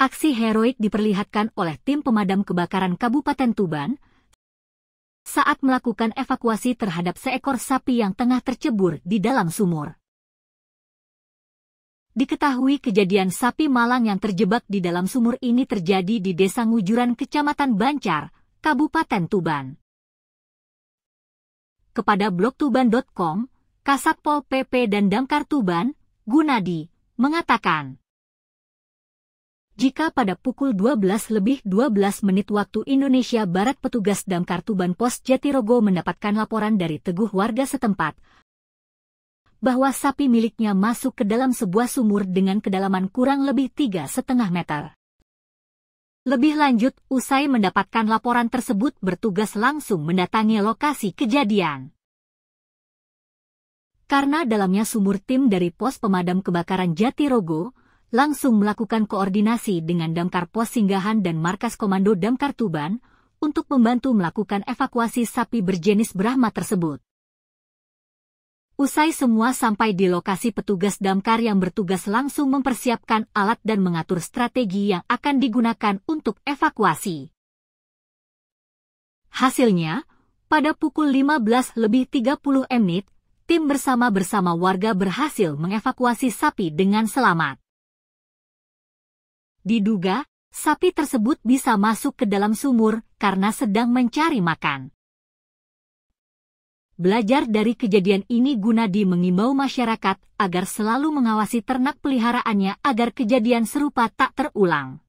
Aksi heroik diperlihatkan oleh tim pemadam kebakaran Kabupaten Tuban saat melakukan evakuasi terhadap seekor sapi yang tengah tercebur di dalam sumur. Diketahui kejadian sapi malang yang terjebak di dalam sumur ini terjadi di Desa Ngujuran, Kecamatan Bancar, Kabupaten Tuban. Kepada blogtuban.com, Kasatpol PP dan Damkar Tuban, Gunadi, mengatakan, jika pada pukul 12 lebih 12 menit waktu Indonesia Barat petugas damkar Tuban Pos Jatirogo mendapatkan laporan dari Teguh warga setempat bahwa sapi miliknya masuk ke dalam sebuah sumur dengan kedalaman kurang lebih tiga setengah meter. Lebih lanjut, usai mendapatkan laporan tersebut bertugas langsung mendatangi lokasi kejadian. Karena dalamnya sumur tim dari pos pemadam kebakaran Jatirogo, langsung melakukan koordinasi dengan Damkar Pos Singgahan dan Markas Komando Damkar Tuban untuk membantu melakukan evakuasi sapi berjenis Brahma tersebut. Usai semua sampai di lokasi petugas damkar yang bertugas langsung mempersiapkan alat dan mengatur strategi yang akan digunakan untuk evakuasi. Hasilnya, pada pukul 15 lebih 30 menit, tim bersama-bersama warga berhasil mengevakuasi sapi dengan selamat. Diduga, sapi tersebut bisa masuk ke dalam sumur karena sedang mencari makan. Belajar dari kejadian ini Gunadi mengimbau masyarakat agar selalu mengawasi ternak peliharaannya agar kejadian serupa tak terulang.